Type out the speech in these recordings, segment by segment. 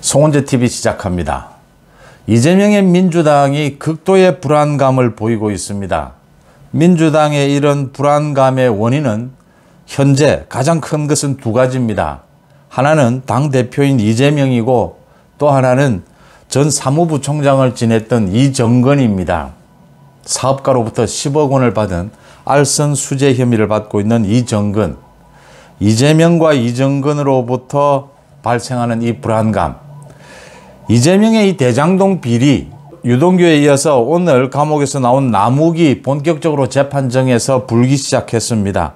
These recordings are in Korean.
송원재 TV 시작합니다. 이재명의 민주당이 극도의 불안감을 보이고 있습니다. 민주당의 이런 불안감의 원인은 현재 가장 큰 것은 두 가지입니다. 하나는 당대표인 이재명이고 또 하나는 전 사무부총장을 지냈던 이정건입니다. 사업가로부터 10억 원을 받은 알선 수재 혐의를 받고 있는 이정근. 이재명과 이정근으로부터 발생하는 이 불안감, 이재명의 이 대장동 비리 유동규에 이어서 오늘 감옥에서 나온 남욱이 본격적으로 재판정에서 불기 시작했습니다.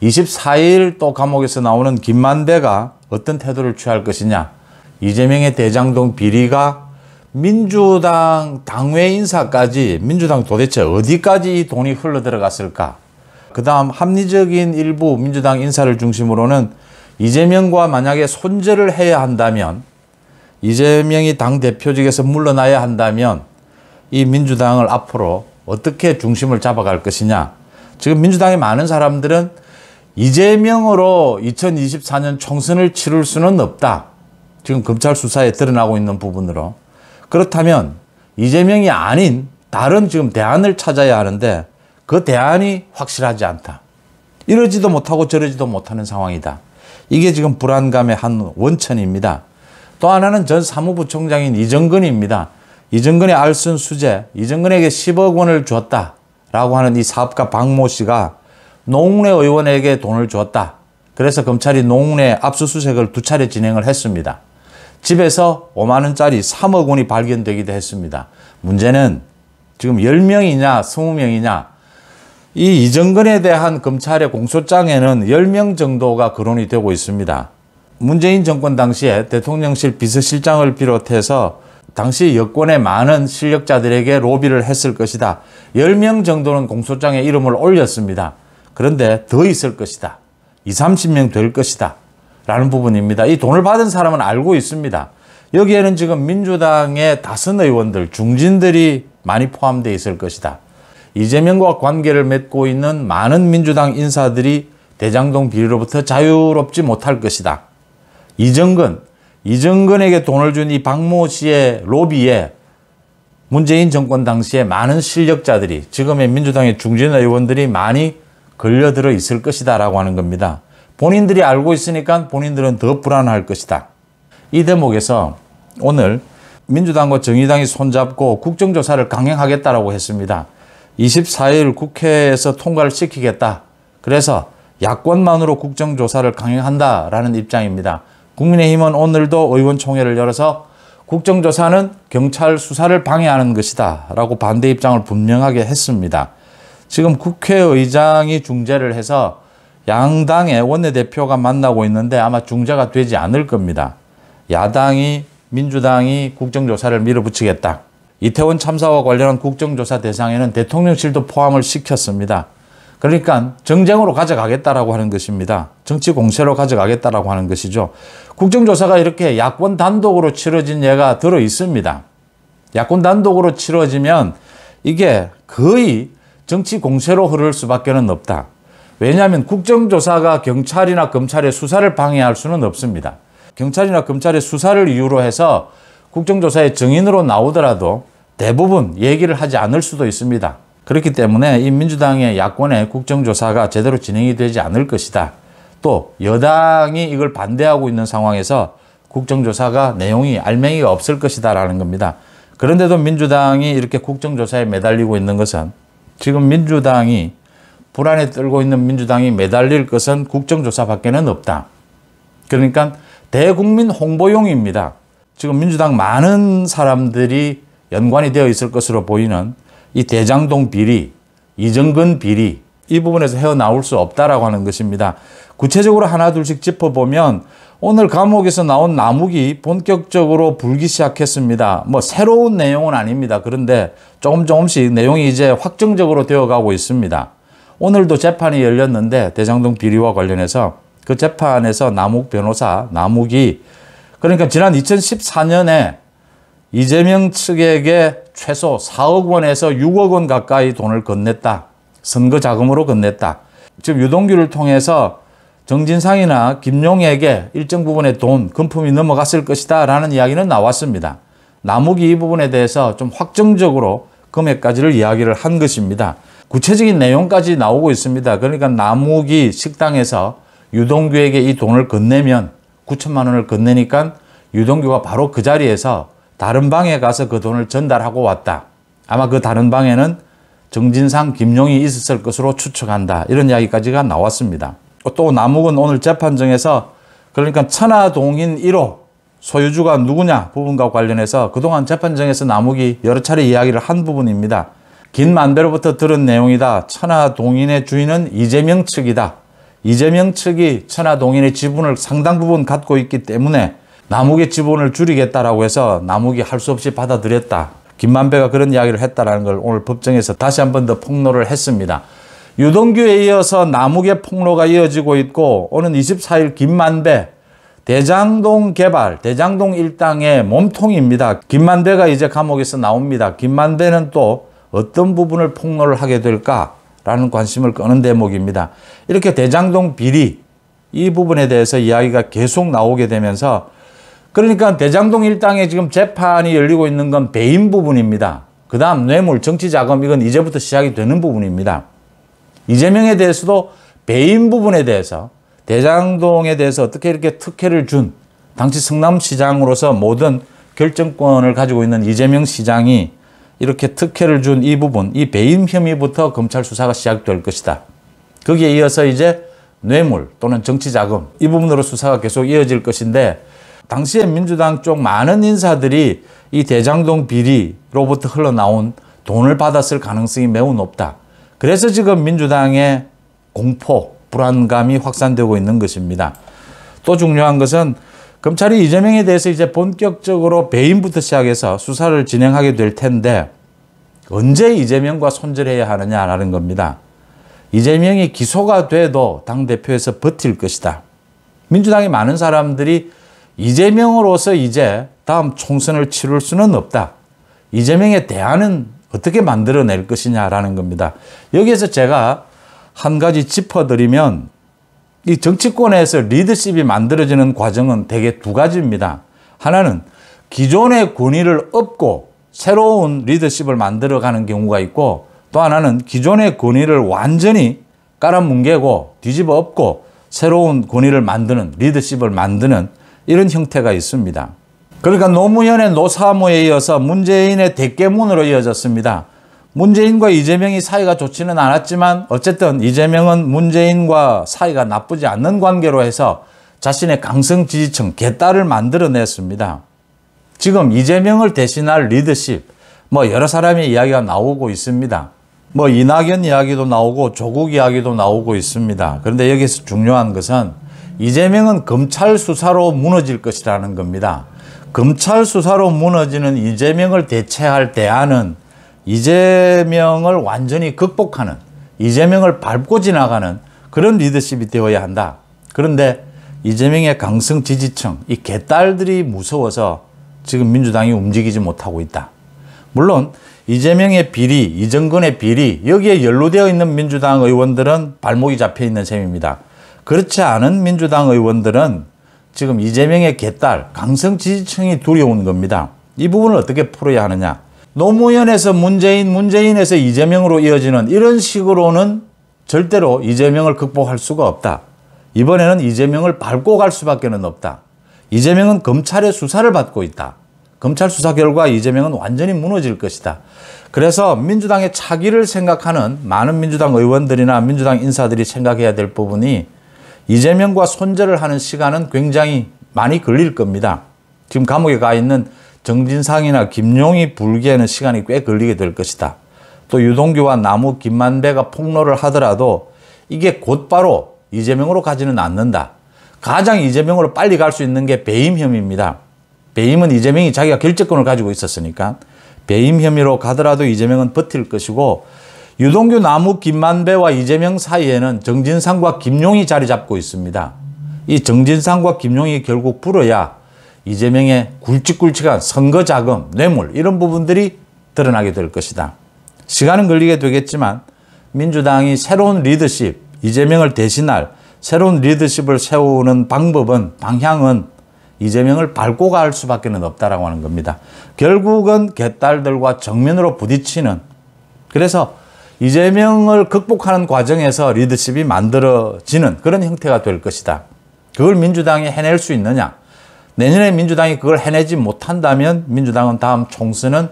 24일 또 감옥에서 나오는 김만배가 어떤 태도를 취할 것이냐 이재명의 대장동 비리가 민주당 당외 인사까지 민주당 도대체 어디까지 이 돈이 흘러들어갔을까 그 다음 합리적인 일부 민주당 인사를 중심으로는 이재명과 만약에 손절을 해야 한다면 이재명이 당대표직에서 물러나야 한다면 이 민주당을 앞으로 어떻게 중심을 잡아갈 것이냐. 지금 민주당의 많은 사람들은 이재명으로 2024년 총선을 치를 수는 없다. 지금 검찰 수사에 드러나고 있는 부분으로. 그렇다면 이재명이 아닌 다른 지금 대안을 찾아야 하는데 그 대안이 확실하지 않다. 이러지도 못하고 저러지도 못하는 상황이다. 이게 지금 불안감의 한 원천입니다. 또 하나는 전 사무부총장인 이정근입니다. 이정근의 알선 수재, 이정근에게 10억 원을 줬다라고 하는 이 사업가 박모 씨가 농웅래 의원에게 돈을 줬다. 그래서 검찰이 농웅래 압수수색을 두 차례 진행을 했습니다. 집에서 5만 원짜리 3억 원이 발견되기도 했습니다. 문제는 지금 10명이냐 20명이냐 이 이정근에 대한 검찰의 공소장에는 10명 정도가 거론이 되고 있습니다. 문재인 정권 당시에 대통령실 비서실장을 비롯해서 당시 여권의 많은 실력자들에게 로비를 했을 것이다. 10명 정도는 공소장에 이름을 올렸습니다. 그런데 더 있을 것이다. 20, 30명 될 것이다. 라는 부분입니다. 이 돈을 받은 사람은 알고 있습니다. 여기에는 지금 민주당의 다섯 의원들, 중진들이 많이 포함되어 있을 것이다. 이재명과 관계를 맺고 있는 많은 민주당 인사들이 대장동 비리로부터 자유롭지 못할 것이다. 이정근, 이정근에게 돈을 준 이 박모 씨의 로비에 문재인 정권 당시에 많은 실력자들이 지금의 민주당의 중진 의원들이 많이 걸려들어 있을 것이다 라고 하는 겁니다. 본인들이 알고 있으니까 본인들은 더 불안할 것이다. 이 대목에서 오늘 민주당과 정의당이 손잡고 국정조사를 강행하겠다라고 했습니다. 24일 국회에서 통과를 시키겠다. 그래서 야권만으로 국정조사를 강행한다라는 입장입니다. 국민의힘은 오늘도 의원총회를 열어서 국정조사는 경찰 수사를 방해하는 것이다 라고 반대 입장을 분명하게 했습니다. 지금 국회의장이 중재를 해서 양당의 원내대표가 만나고 있는데 아마 중재가 되지 않을 겁니다. 야당이 민주당이 국정조사를 밀어붙이겠다. 이태원 참사와 관련한 국정조사 대상에는 대통령실도 포함을 시켰습니다. 그러니까 정쟁으로 가져가겠다라고 하는 것입니다. 정치 공세로 가져가겠다라고 하는 것이죠. 국정조사가 이렇게 야권 단독으로 치러진 예가 들어 있습니다. 야권 단독으로 치러지면 이게 거의 정치 공세로 흐를 수밖에 는 없다. 왜냐하면 국정조사가 경찰이나 검찰의 수사를 방해할 수는 없습니다. 경찰이나 검찰의 수사를 이유로 해서 국정조사의 증인으로 나오더라도 대부분 얘기를 하지 않을 수도 있습니다. 그렇기 때문에 이 민주당의 야권의 국정조사가 제대로 진행이 되지 않을 것이다. 또 여당이 이걸 반대하고 있는 상황에서 국정조사가 내용이 알맹이가 없을 것이다라는 겁니다. 그런데도 민주당이 이렇게 국정조사에 매달리고 있는 것은 지금 민주당이 불안에 떨고 있는 민주당이 매달릴 것은 국정조사밖에는 없다. 그러니까 대국민 홍보용입니다. 지금 민주당 많은 사람들이 연관이 되어 있을 것으로 보이는 이 대장동 비리, 이정근 비리 이 부분에서 헤어나올 수 없다라고 하는 것입니다. 구체적으로 하나둘씩 짚어보면 오늘 감옥에서 나온 나무기 본격적으로 불기 시작했습니다. 뭐 새로운 내용은 아닙니다. 그런데 조금 조금씩 내용이 이제 확정적으로 되어가고 있습니다. 오늘도 재판이 열렸는데 대장동 비리와 관련해서 그 재판에서 남욱 변호사, 남욱이 그러니까 지난 2014년에 이재명 측에게 최소 4억 원에서 6억 원 가까이 돈을 건넸다. 선거 자금으로 건넸다. 즉 유동규를 통해서 정진상이나 김용에게 일정 부분의 돈, 금품이 넘어갔을 것이다 라는 이야기는 나왔습니다. 나무기 이 부분에 대해서 좀 확정적으로 금액까지를 이야기를 한 것입니다. 구체적인 내용까지 나오고 있습니다. 그러니까 나무기 식당에서 유동규에게 이 돈을 건네면 9천만 원을 건네니까 유동규가 바로 그 자리에서 다른 방에 가서 그 돈을 전달하고 왔다. 아마 그 다른 방에는 정진상, 김용이 있었을 것으로 추측한다. 이런 이야기까지가 나왔습니다. 또 남욱은 오늘 재판정에서 그러니까 천하동인 1호 소유주가 누구냐 부분과 관련해서 그동안 재판정에서 남욱이 여러 차례 이야기를 한 부분입니다. 긴 만배로부터 들은 내용이다. 천하동인의 주인은 이재명 측이다. 이재명 측이 천하동인의 지분을 상당 부분 갖고 있기 때문에 나무계 지분을 줄이겠다라고 해서 나무계 할수 없이 받아들였다. 김만배가 그런 이야기를 했다라는 걸 오늘 법정에서 다시 한 번 더 폭로를 했습니다. 유동규에 이어서 나무계 폭로가 이어지고 있고 오는 24일 김만배 대장동 개발, 대장동 일당의 몸통입니다. 김만배가 이제 감옥에서 나옵니다. 김만배는 또 어떤 부분을 폭로를 하게 될까라는 관심을 끄는 대목입니다. 이렇게 대장동 비리 이 부분에 대해서 이야기가 계속 나오게 되면서 그러니까 대장동 일당에 지금 재판이 열리고 있는 건 배임 부분입니다. 그 다음 뇌물, 정치자금 이건 이제부터 시작이 되는 부분입니다. 이재명에 대해서도 배임 부분에 대해서 대장동에 대해서 어떻게 이렇게 특혜를 준 당시 성남시장으로서 모든 결정권을 가지고 있는 이재명 시장이 이렇게 특혜를 준 이 부분, 이 배임 혐의부터 검찰 수사가 시작될 것이다. 거기에 이어서 이제 뇌물 또는 정치자금 이 부분으로 수사가 계속 이어질 것인데 당시에 민주당 쪽 많은 인사들이 이 대장동 비리로부터 흘러나온 돈을 받았을 가능성이 매우 높다. 그래서 지금 민주당의 공포, 불안감이 확산되고 있는 것입니다. 또 중요한 것은 검찰이 이재명에 대해서 이제 본격적으로 배임부터 시작해서 수사를 진행하게 될 텐데 언제 이재명과 손절해야 하느냐라는 겁니다. 이재명이 기소가 돼도 당대표에서 버틸 것이다. 민주당의 많은 사람들이 이재명으로서 이제 다음 총선을 치룰 수는 없다. 이재명의 대안은 어떻게 만들어낼 것이냐라는 겁니다. 여기에서 제가 한 가지 짚어드리면 이 정치권에서 리더십이 만들어지는 과정은 대개 두 가지입니다. 하나는 기존의 권위를 업고 새로운 리더십을 만들어가는 경우가 있고 또 하나는 기존의 권위를 완전히 깔아뭉개고 뒤집어 엎고 새로운 권위를 만드는 리더십을 만드는 이런 형태가 있습니다. 그러니까 노무현의 노사모에 이어서 문재인의 대깨문으로 이어졌습니다. 문재인과 이재명이 사이가 좋지는 않았지만 어쨌든 이재명은 문재인과 사이가 나쁘지 않는 관계로 해서 자신의 강성 지지층 개딸을 만들어냈습니다. 지금 이재명을 대신할 리더십 뭐 여러 사람의 이야기가 나오고 있습니다. 뭐 이낙연 이야기도 나오고 조국 이야기도 나오고 있습니다. 그런데 여기서 중요한 것은 이재명은 검찰 수사로 무너질 것이라는 겁니다. 검찰 수사로 무너지는 이재명을 대체할 대안은 이재명을 완전히 극복하는 이재명을 밟고 지나가는 그런 리더십이 되어야 한다. 그런데 이재명의 강성 지지층, 이 개딸들이 무서워서 지금 민주당이 움직이지 못하고 있다. 물론 이재명의 비리, 이정근의 비리 여기에 연루되어 있는 민주당 의원들은 발목이 잡혀 있는 셈입니다. 그렇지 않은 민주당 의원들은 지금 이재명의 개딸 강성 지지층이 두려운 겁니다. 이 부분을 어떻게 풀어야 하느냐. 노무현에서 문재인, 문재인에서 이재명으로 이어지는 이런 식으로는 절대로 이재명을 극복할 수가 없다. 이번에는 이재명을 밟고 갈 수밖에 는 없다. 이재명은 검찰의 수사를 받고 있다. 검찰 수사 결과 이재명은 완전히 무너질 것이다. 그래서 민주당의 차기를 생각하는 많은 민주당 의원들이나 민주당 인사들이 생각해야 될 부분이 이재명과 손절을 하는 시간은 굉장히 많이 걸릴 겁니다. 지금 감옥에 가 있는 정진상이나 김용이 불기에는 시간이 꽤 걸리게 될 것이다. 또 유동규와 나무 김만배가 폭로를 하더라도 이게 곧바로 이재명으로 가지는 않는다. 가장 이재명으로 빨리 갈 수 있는 게 배임 혐의입니다. 배임은 이재명이 자기가 결재권을 가지고 있었으니까 배임 혐의로 가더라도 이재명은 버틸 것이고 유동규 나무 김만배와 이재명 사이에는 정진상과 김용이 자리 잡고 있습니다. 이 정진상과 김용이 결국 불어야 이재명의 굵직굵직한 선거 자금, 뇌물 이런 부분들이 드러나게 될 것이다. 시간은 걸리게 되겠지만 민주당이 새로운 리더십, 이재명을 대신할 새로운 리더십을 세우는 방법은 방향은 이재명을 밟고 갈 수밖에 는 없다라고 하는 겁니다. 결국은 개딸들과 정면으로 부딪히는 그래서 이재명을 극복하는 과정에서 리더십이 만들어지는 그런 형태가 될 것이다. 그걸 민주당이 해낼 수 있느냐? 내년에 민주당이 그걸 해내지 못한다면 민주당은 다음 총선은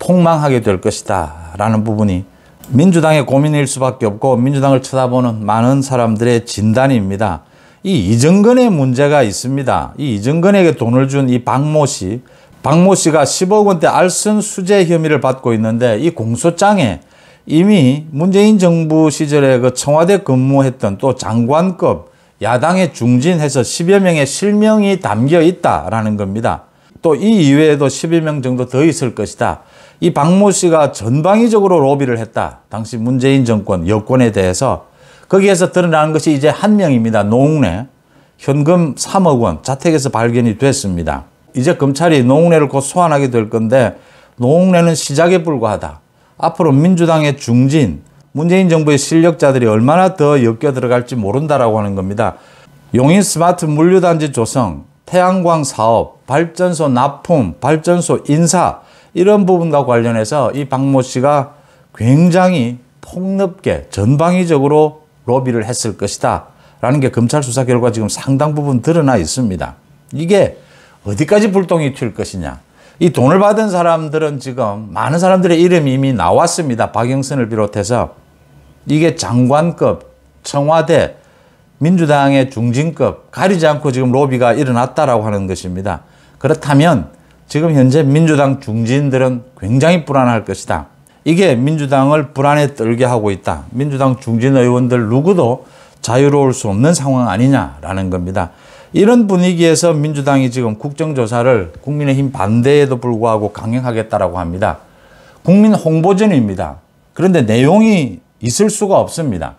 폭망하게 될 것이다. 라는 부분이 민주당의 고민일 수밖에 없고 민주당을 쳐다보는 많은 사람들의 진단입니다. 이 이정근의 문제가 있습니다. 이 이정근에게 돈을 준 이 박모 씨, 박모 씨가 10억 원대 알선 수재 혐의를 받고 있는데 이 공소장에 이미 문재인 정부 시절에 그 청와대 근무했던 또 장관급 야당의 중진해서 10여 명의 실명이 담겨 있다라는 겁니다. 또 이 이외에도 1 0여명 정도 더 있을 것이다. 이 박모 씨가 전방위적으로 로비를 했다. 당시 문재인 정권 여권에 대해서 거기에서 드러나는 것이 이제 한 명입니다. 노웅래 현금 3억 원 자택에서 발견이 됐습니다. 이제 검찰이 노웅래를 곧 소환하게 될 건데 노웅래는 시작에 불과하다. 앞으로 민주당의 중진, 문재인 정부의 실력자들이 얼마나 더 엮여 들어갈지 모른다라고 하는 겁니다. 용인 스마트 물류단지 조성, 태양광 사업, 발전소 납품, 발전소 인사 이런 부분과 관련해서 이 박모 씨가 굉장히 폭넓게 전방위적으로 로비를 했을 것이다 라는 게 검찰 수사 결과 지금 상당 부분 드러나 있습니다. 이게 어디까지 불똥이 튈 것이냐 이 돈을 받은 사람들은 지금 많은 사람들의 이름이 이미 나왔습니다. 박영선을 비롯해서 이게 장관급, 청와대, 민주당의 중진급 가리지 않고 지금 로비가 일어났다라고 하는 것입니다. 그렇다면 지금 현재 민주당 중진들은 굉장히 불안할 것이다. 이게 민주당을 불안에 떨게 하고 있다. 민주당 중진 의원들 누구도 자유로울 수 없는 상황 아니냐라는 겁니다. 이런 분위기에서 민주당이 지금 국정조사를 국민의힘 반대에도 불구하고 강행하겠다라고 합니다. 국민 홍보전입니다. 그런데 내용이 있을 수가 없습니다.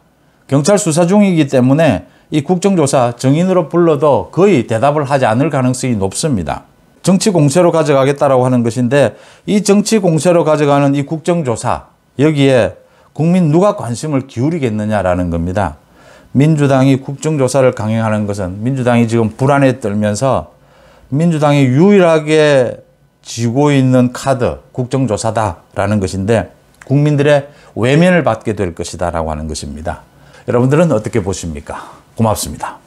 경찰 수사 중이기 때문에 이 국정조사 증인으로 불러도 거의 대답을 하지 않을 가능성이 높습니다. 정치 공세로 가져가겠다라고 하는 것인데 이 정치 공세로 가져가는 이 국정조사 여기에 국민 누가 관심을 기울이겠느냐라는 겁니다. 민주당이 국정조사를 강행하는 것은 민주당이 지금 불안에 떨면서 민주당이 유일하게 지고 있는 카드 국정조사다라는 것인데 국민들의 외면을 받게 될 것이다라고 하는 것입니다. 여러분들은 어떻게 보십니까? 고맙습니다.